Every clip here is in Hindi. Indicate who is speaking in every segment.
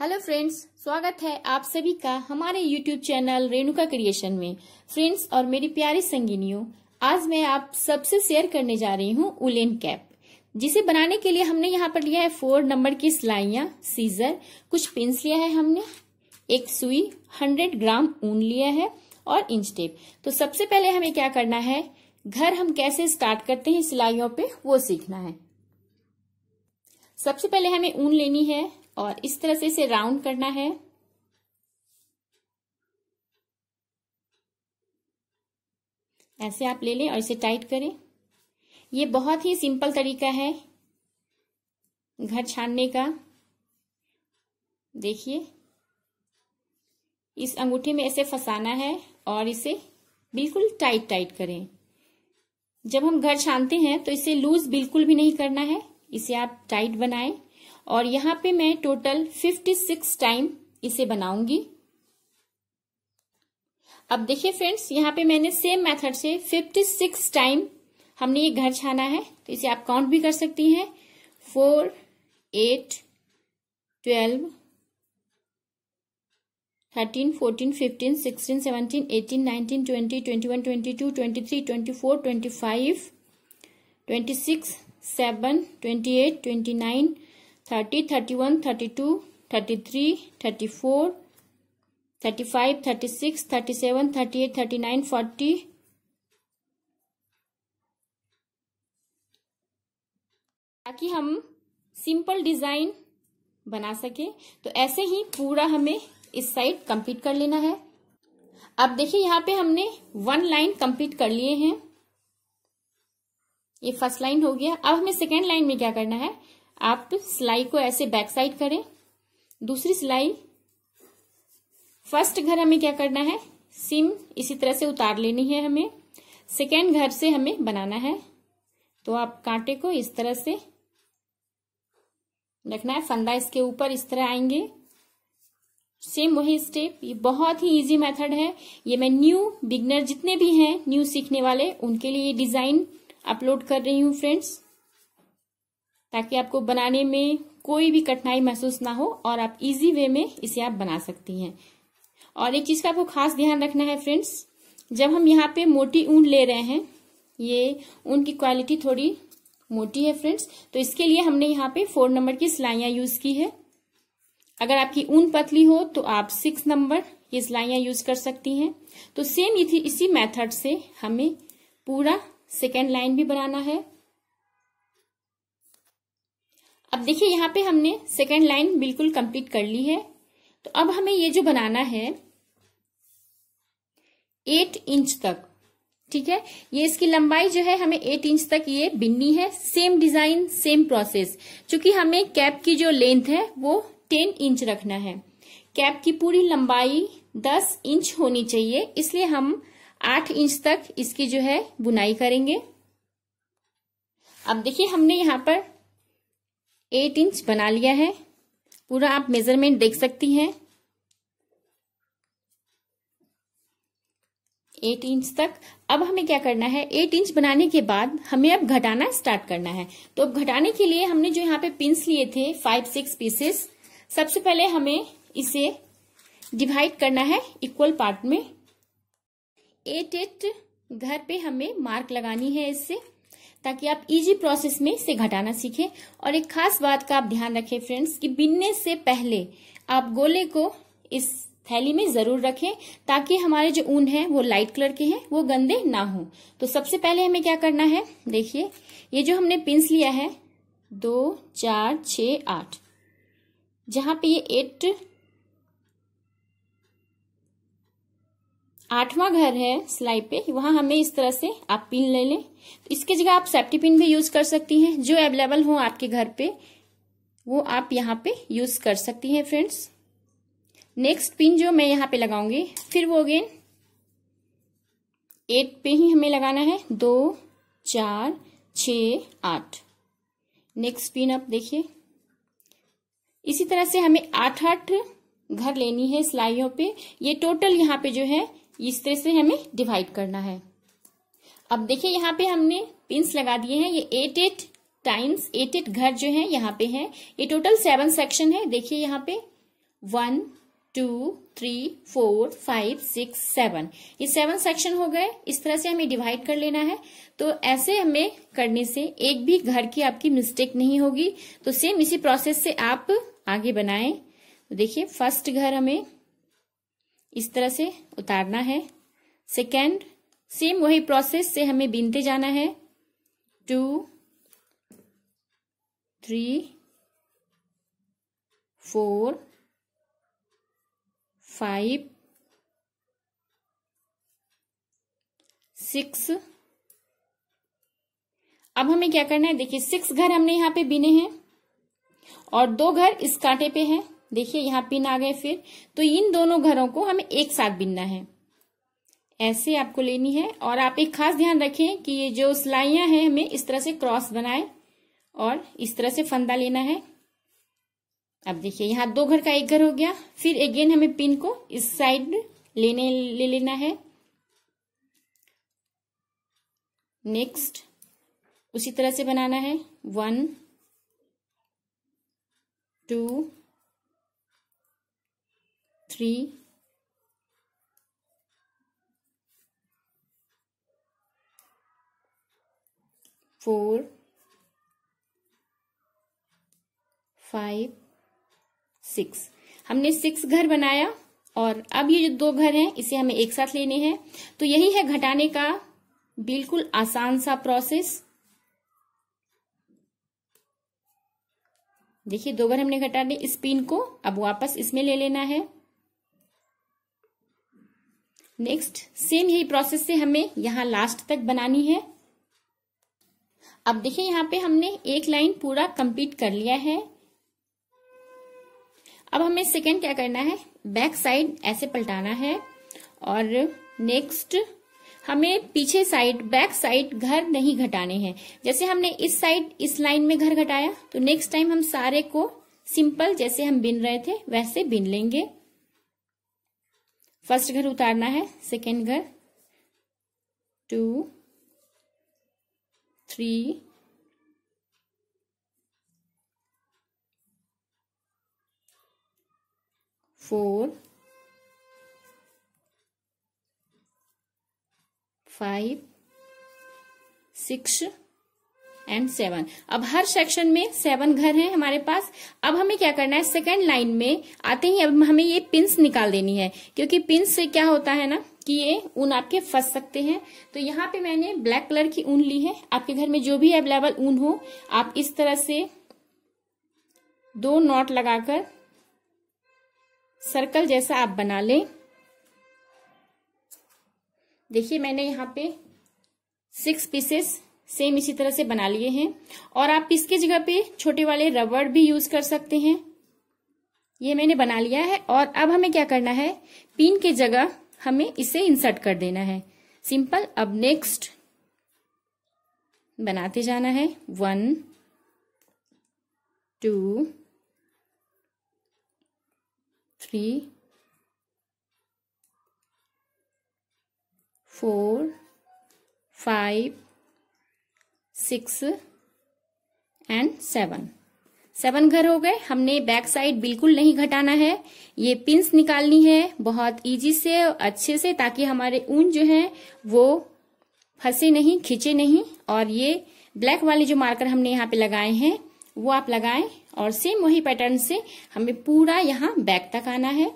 Speaker 1: हेलो फ्रेंड्स स्वागत है आप सभी का हमारे यूट्यूब चैनल रेणुका क्रिएशन में फ्रेंड्स और मेरी प्यारी संगीनियों आज मैं आप सबसे शेयर करने जा रही हूँ उलेन कैप जिसे बनाने के लिए हमने यहाँ पर लिया है फोर नंबर की सिलाइया सीजर कुछ पिंस लिया है हमने एक सुई हंड्रेड ग्राम ऊन लिया है और इंच टेप तो सबसे पहले हमें क्या करना है घर हम कैसे स्टार्ट करते हैं सिलाइयों पे वो सीखना है सबसे पहले हमें ऊन लेनी है और इस तरह से इसे राउंड करना है ऐसे आप ले लें और इसे टाइट करें ये बहुत ही सिंपल तरीका है घर छानने का देखिए इस अंगूठे में ऐसे फंसाना है और इसे बिल्कुल टाइट टाइट करें जब हम घर छानते हैं तो इसे लूज बिल्कुल भी नहीं करना है इसे आप टाइट बनाएं और यहाँ पे मैं टोटल 56 टाइम इसे बनाऊंगी अब देखिए फ्रेंड्स यहाँ पे मैंने सेम मेथड से 56 टाइम हमने ये घर छाना है तो इसे आप काउंट भी कर सकती हैं four eight twelve thirteen fourteen fifteen sixteen seventeen eighteen nineteen twenty twenty one twenty two twenty three twenty four twenty five twenty six seven twenty eight twenty nine thirty thirty one thirty two thirty three thirty four thirty five thirty six thirty seven thirty eight thirty nine forty ताकि हम सिंपल डिजाइन बना सके तो ऐसे ही पूरा हमें इस साइड कंप्लीट कर लेना है अब देखिए यहाँ पे हमने वन लाइन कंप्लीट कर लिए हैं ये फर्स्ट लाइन हो गया अब हमें सेकेंड लाइन में क्या करना है आप सिलाई को ऐसे बैक साइड करें दूसरी सिलाई फर्स्ट घर हमें क्या करना है सिम इसी तरह से उतार लेनी है हमें सेकेंड घर से हमें बनाना है तो आप कांटे को इस तरह से रखना है फंदा इसके ऊपर इस तरह आएंगे सेम वही स्टेप ये बहुत ही इजी मेथड है ये मैं न्यू बिगनर जितने भी हैं न्यू सीखने वाले उनके लिए ये डिजाइन अपलोड कर रही हूँ फ्रेंड्स ताकि आपको बनाने में कोई भी कठिनाई महसूस ना हो और आप इजी वे में इसे आप बना सकती हैं और एक चीज का आपको खास ध्यान रखना है फ्रेंड्स जब हम यहाँ पे मोटी ऊन ले रहे हैं ये ऊन की क्वालिटी थोड़ी मोटी है फ्रेंड्स तो इसके लिए हमने यहाँ पे फोर नंबर की सिलाइयाँ यूज की है अगर आपकी ऊन पतली हो तो आप सिक्स नंबर की सिलाइयाँ यूज कर सकती हैं तो सेम इसी मेथड से हमें पूरा सेकेंड लाइन भी बनाना है अब देखिए यहाँ पे हमने सेकेंड लाइन बिल्कुल कंप्लीट कर ली है तो अब हमें ये जो बनाना है एट इंच तक ठीक है ये इसकी लंबाई जो है हमें एट इंच तक ये बिन्नी है सेम डिजाइन सेम प्रोसेस क्योंकि हमें कैप की जो लेंथ है वो टेन इंच रखना है कैप की पूरी लंबाई दस इंच होनी चाहिए इसलिए हम आठ इंच तक इसकी जो है बुनाई करेंगे अब देखिए हमने यहाँ पर एट इंच बना लिया है पूरा आप मेजरमेंट देख सकती हैं एट इंच तक अब हमें क्या करना है एट इंच बनाने के बाद हमें अब घटाना स्टार्ट करना है तो अब घटाने के लिए हमने जो यहाँ पे पिंस लिए थे फाइव सिक्स पीसेस सबसे पहले हमें इसे डिवाइड करना है इक्वल पार्ट में एट एट घर पे हमें मार्क लगानी है इससे ताकि आप इजी प्रोसेस में इसे घटाना सीखें और एक खास बात का आप ध्यान रखें फ्रेंड्स कि बिनने से पहले आप गोले को इस थैली में जरूर रखें ताकि हमारे जो ऊन है वो लाइट कलर के हैं वो गंदे ना हो तो सबसे पहले हमें क्या करना है देखिए ये जो हमने पिंस लिया है दो चार छ आठ जहां पे ये एट आठवां घर है सिलाई पे वहां हमें इस तरह से आप पिन ले लें इसके जगह आप सेफ्टी पिन भी यूज कर सकती हैं जो अवेलेबल हो आपके घर पे वो आप यहाँ पे यूज कर सकती हैं फ्रेंड्स नेक्स्ट पिन जो मैं यहाँ पे लगाऊंगी फिर वो अगेन एट पे ही हमें लगाना है दो चार छ आठ नेक्स्ट पिन आप देखिए इसी तरह से हमें आठ आठ घर लेनी है सिलाइयों पे ये टोटल यहाँ पे जो है इस तरह से हमें डिवाइड करना है अब देखिए यहाँ पे हमने पिंस लगा दिए हैं ये eight eight times eight eight घर जो है यहाँ पे है ये टोटल सेवन सेक्शन है देखिए यहाँ पे one two three four five six seven ये सेवन सेक्शन हो गए इस तरह से हमें डिवाइड कर लेना है तो ऐसे हमें करने से एक भी घर की आपकी मिस्टेक नहीं होगी तो सेम इसी प्रोसेस से आप आगे बनाएं तो देखिए फर्स्ट घर हमें इस तरह से उतारना है सेकेंड सेम वही प्रोसेस से हमें बीनते जाना है two three four five six अब हमें क्या करना है देखिए सिक्स घर हमने यहां पे बीने हैं और दो घर इस कांटे पे हैं देखिए यहाँ पिन आ गए फिर तो इन दोनों घरों को हमें एक साथ बिनना है ऐसे आपको लेनी है और आप एक खास ध्यान रखें कि ये जो सिलाइयाँ हैं हमें इस तरह से क्रॉस बनाए और इस तरह से फंदा लेना है अब देखिए यहाँ दो घर का एक घर हो गया फिर अगेन हमें पिन को इस साइड लेने ले लेना है नेक्स्ट उसी तरह से बनाना है one two three four five six हमने सिक्स घर बनाया और अब ये जो दो घर हैं इसे हमें एक साथ लेने हैं तो यही है घटाने का बिल्कुल आसान सा प्रोसेस देखिए दो घर हमने घटा दिए इस पिन को अब वापस इसमें ले लेना है नेक्स्ट सेम यही प्रोसेस से हमें यहाँ लास्ट तक बनानी है अब देखिए यहाँ पे हमने एक लाइन पूरा कंप्लीट कर लिया है अब हमें सेकेंड क्या करना है बैक साइड ऐसे पलटाना है और नेक्स्ट हमें पीछे साइड बैक साइड घर नहीं घटाने हैं जैसे हमने इस साइड इस लाइन में घर घटाया तो नेक्स्ट टाइम हम सारे को सिंपल जैसे हम बिन रहे थे वैसे बिन लेंगे फर्स्ट घर उतारना है सेकेंड घर two three four five six and seven अब हर सेक्शन में सेवन घर हैं हमारे पास अब हमें क्या करना है सेकेंड लाइन में आते ही अब हमें ये पिंस निकाल देनी है क्योंकि पिंस से क्या होता है ना कि ये ऊन आपके फंस सकते हैं तो यहाँ पे मैंने ब्लैक कलर की ऊन ली है आपके घर में जो भी अवेलेबल ऊन हो आप इस तरह से दो नॉट लगाकर सर्कल जैसा आप बना लें देखिए मैंने यहाँ पे सिक्स पीसेस सेम इसी तरह से बना लिए हैं और आप इसके जगह पे छोटे वाले रबड़ भी यूज कर सकते हैं ये मैंने बना लिया है और अब हमें क्या करना है पिन के जगह हमें इसे इंसर्ट कर देना है सिंपल अब नेक्स्ट बनाते जाना है one two three four five six and seven seven घर हो गए हमने बैक साइड बिल्कुल नहीं घटाना है ये पिंस निकालनी है बहुत इजी से और अच्छे से ताकि हमारे ऊन जो है वो फंसे नहीं खींचे नहीं और ये ब्लैक वाले जो मार्कर हमने यहाँ पे लगाए हैं वो आप लगाएं और सेम वही पैटर्न से हमें पूरा यहाँ बैक तक आना है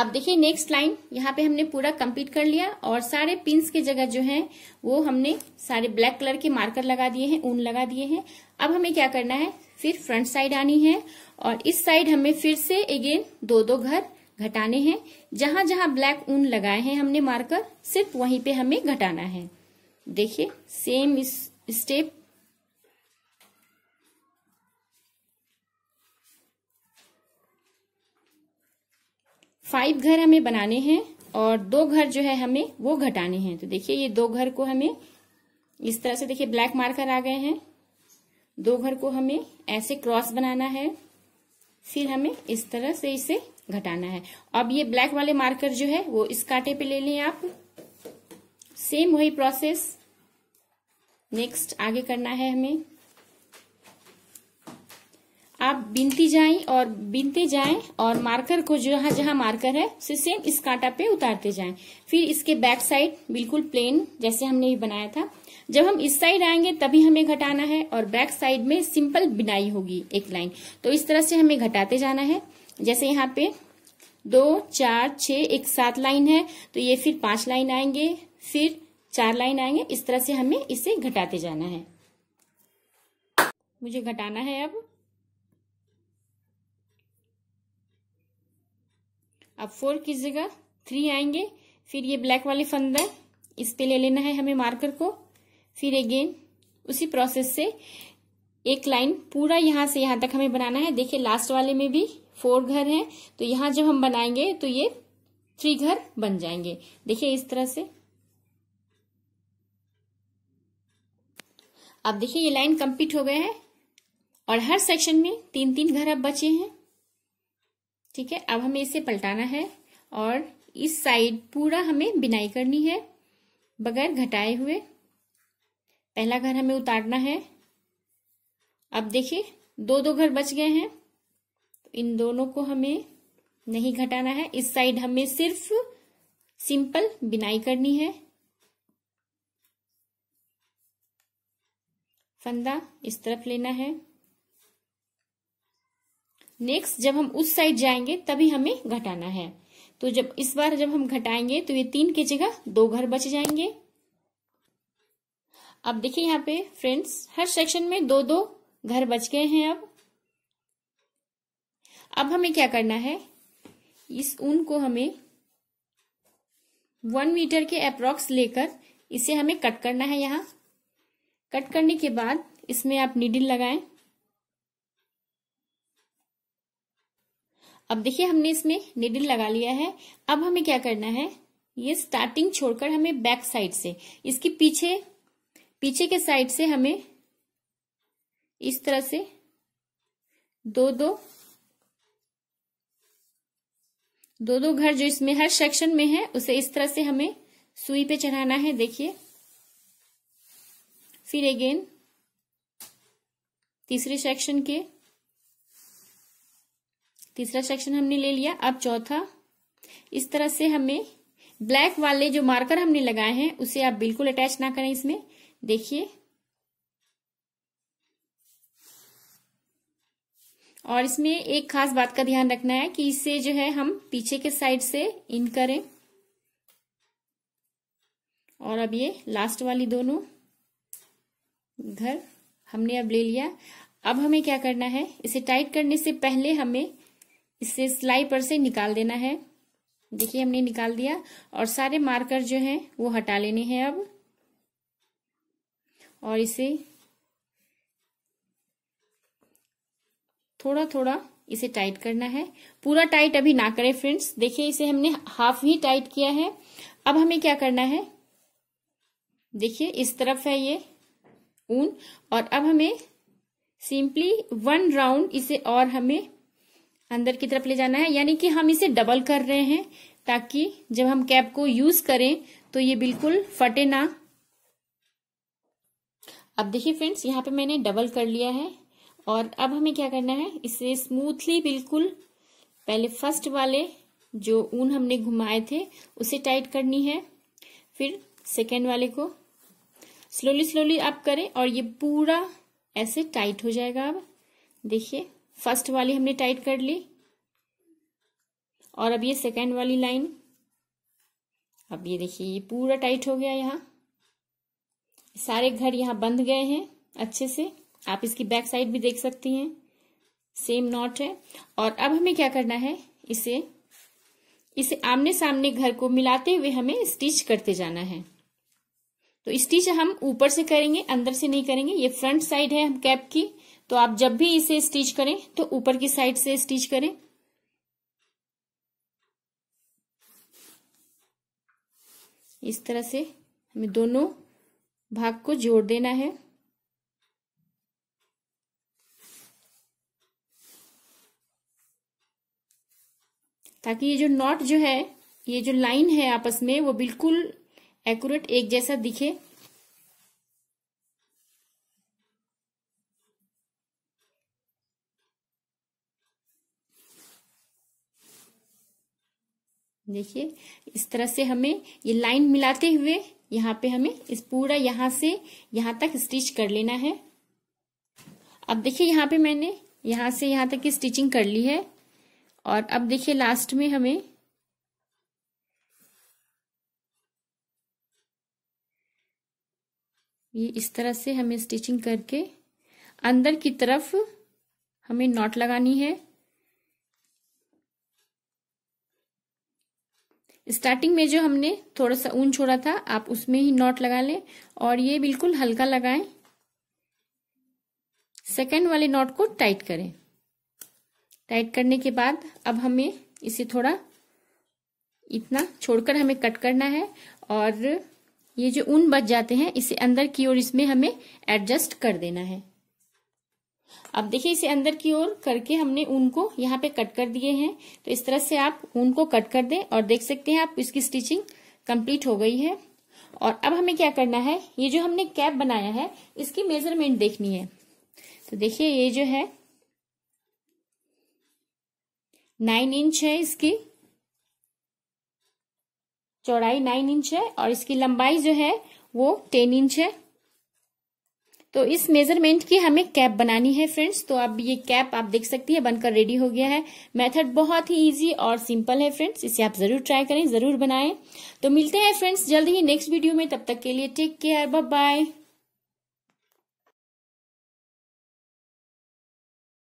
Speaker 1: अब देखिए नेक्स्ट लाइन यहाँ पे हमने पूरा कंप्लीट कर लिया और सारे पिंस के जगह जो है वो हमने सारे ब्लैक कलर के मार्कर लगा दिए हैं ऊन लगा दिए हैं अब हमें क्या करना है फिर फ्रंट साइड आनी है और इस साइड हमें फिर से अगेन दो दो घर घटाने हैं जहां जहां ब्लैक ऊन लगाए हैं हमने मार्कर सिर्फ वहीं पे हमें घटाना है देखिए सेम इस स्टेप फाइव घर हमें बनाने हैं और दो घर जो है हमें वो घटाने हैं तो देखिए ये दो घर को हमें इस तरह से देखिए ब्लैक मार्कर आ गए हैं दो घर को हमें ऐसे क्रॉस बनाना है फिर हमें इस तरह से इसे घटाना है अब ये ब्लैक वाले मार्कर जो है वो इस कांटे पे ले लें आप सेम वही प्रोसेस नेक्स्ट आगे करना है हमें आप बिनती जाएं और बिनते जाएं और मार्कर को जहां जहां मार्कर है उसे सेम इस कांटा पे उतारते जाएं फिर इसके बैक साइड बिल्कुल प्लेन जैसे हमने भी बनाया था जब हम इस साइड आएंगे तभी हमें घटाना है और बैक साइड में सिंपल बिनाई होगी एक लाइन तो इस तरह से हमें घटाते जाना है जैसे यहाँ पे दो चार छ एक सात लाइन है तो ये फिर पांच लाइन आएंगे फिर चार लाइन आएंगे इस तरह से हमें इसे घटाते जाना है मुझे घटाना है अब अब फोर की जगह थ्री आएंगे फिर ये ब्लैक वाले फंदा इस पे ले लेना है हमें मार्कर को फिर अगेन उसी प्रोसेस से एक लाइन पूरा यहां से यहां तक हमें बनाना है देखिए लास्ट वाले में भी फोर घर हैं तो यहां जब हम बनाएंगे तो ये थ्री घर बन जाएंगे देखिए इस तरह से अब देखिए ये लाइन कंप्लीट हो गए हैं और हर सेक्शन में तीन तीन घर अब बचे हैं ठीक है अब हमें इसे पलटाना है और इस साइड पूरा हमें बिनाई करनी है बगैर घटाए हुए पहला घर हमें उतारना है अब देखिए दो दो घर बच गए हैं तो इन दोनों को हमें नहीं घटाना है इस साइड हमें सिर्फ सिंपल बिनाई करनी है फंदा इस तरफ लेना है नेक्स्ट जब हम उस साइड जाएंगे तभी हमें घटाना है तो जब इस बार जब हम घटाएंगे तो ये तीन की जगह दो घर बच जाएंगे अब देखिए यहाँ पे फ्रेंड्स हर सेक्शन में दो दो घर बच गए हैं अब अब हमें क्या करना है इस ऊन को हमें वन मीटर के अप्रोक्स लेकर इसे हमें कट करना है यहाँ कट करने के बाद इसमें आप नीडिल लगाएं अब देखिए हमने इसमें निडिल लगा लिया है अब हमें क्या करना है ये स्टार्टिंग छोड़कर हमें बैक साइड से इसके पीछे पीछे के साइड से हमें इस तरह से दो दो दो दो घर जो इसमें हर सेक्शन में है उसे इस तरह से हमें सुई पे चढ़ाना है देखिए फिर अगेन तीसरे सेक्शन के तीसरा सेक्शन हमने ले लिया अब चौथा इस तरह से हमें ब्लैक वाले जो मार्कर हमने लगाए हैं उसे आप बिल्कुल अटैच ना करें इसमें देखिए और इसमें एक खास बात का ध्यान रखना है कि इसे जो है हम पीछे के साइड से इन करें और अब ये लास्ट वाली दोनों घर हमने अब ले लिया अब हमें क्या करना है इसे टाइट करने से पहले हमें इसे सिलाई पर से निकाल देना है देखिए हमने निकाल दिया और सारे मार्कर जो हैं वो हटा लेने हैं अब और इसे थोड़ा थोड़ा इसे टाइट करना है पूरा टाइट अभी ना करें फ्रेंड्स देखिए इसे हमने हाफ ही टाइट किया है अब हमें क्या करना है देखिए इस तरफ है ये ऊन और अब हमें सिंपली वन राउंड इसे और हमें अंदर की तरफ ले जाना है यानी कि हम इसे डबल कर रहे हैं ताकि जब हम कैप को यूज करें तो ये बिल्कुल फटे ना अब देखिए फ्रेंड्स यहाँ पे मैंने डबल कर लिया है और अब हमें क्या करना है इसे स्मूथली बिल्कुल पहले फर्स्ट वाले जो ऊन हमने घुमाए थे उसे टाइट करनी है फिर सेकेंड वाले को स्लोली स्लोली आप करें और ये पूरा ऐसे टाइट हो जाएगा अब देखिए फर्स्ट वाली हमने टाइट कर ली और अब ये सेकेंड वाली लाइन अब ये देखिए ये पूरा टाइट हो गया यहाँ सारे घर यहाँ बंध गए हैं अच्छे से आप इसकी बैक साइड भी देख सकती हैं सेम नॉट है और अब हमें क्या करना है इसे इसे आमने सामने घर को मिलाते हुए हमें स्टिच करते जाना है तो स्टिच हम ऊपर से करेंगे अंदर से नहीं करेंगे ये फ्रंट साइड है हम कैप की तो आप जब भी इसे स्टिच करें तो ऊपर की साइड से स्टिच करें इस तरह से हमें दोनों भाग को जोड़ देना है ताकि ये जो नॉट जो है ये जो लाइन है आपस में वो बिल्कुल एक्यूरेट एक जैसा दिखे देखिए इस तरह से हमें ये लाइन मिलाते हुए यहाँ पे हमें इस पूरा यहाँ से यहाँ तक स्टिच कर लेना है अब देखिए यहाँ पे मैंने यहाँ से यहाँ तक की स्टिचिंग कर ली है और अब देखिए लास्ट में हमें ये इस तरह से हमें स्टिचिंग करके अंदर की तरफ हमें नॉट लगानी है स्टार्टिंग में जो हमने थोड़ा सा ऊन छोड़ा था आप उसमें ही नॉट लगा लें और ये बिल्कुल हल्का लगाएं सेकेंड वाले नॉट को टाइट करें टाइट करने के बाद अब हमें इसे थोड़ा इतना छोड़कर हमें कट करना है और ये जो ऊन बच जाते हैं इसे अंदर की ओर इसमें हमें एडजस्ट कर देना है अब देखिए इसे अंदर की ओर करके हमने ऊन को यहाँ पे कट कर दिए हैं तो इस तरह से आप ऊन को कट कर दें और देख सकते हैं आप इसकी स्टिचिंग कंप्लीट हो गई है और अब हमें क्या करना है ये जो हमने कैप बनाया है इसकी मेजरमेंट देखनी है तो देखिए ये जो है नाइन इंच है इसकी चौड़ाई नाइन इंच है और इसकी लंबाई जो है वो टेन इंच है तो इस मेजरमेंट की हमें कैप बनानी है फ्रेंड्स तो अब ये कैप आप देख सकती है बनकर रेडी हो गया है मेथड बहुत ही इजी और सिंपल है फ्रेंड्स इसे आप जरूर ट्राई करें जरूर बनाएं तो मिलते हैं फ्रेंड्स जल्द ही नेक्स्ट वीडियो में तब तक के लिए टेक केयर बाय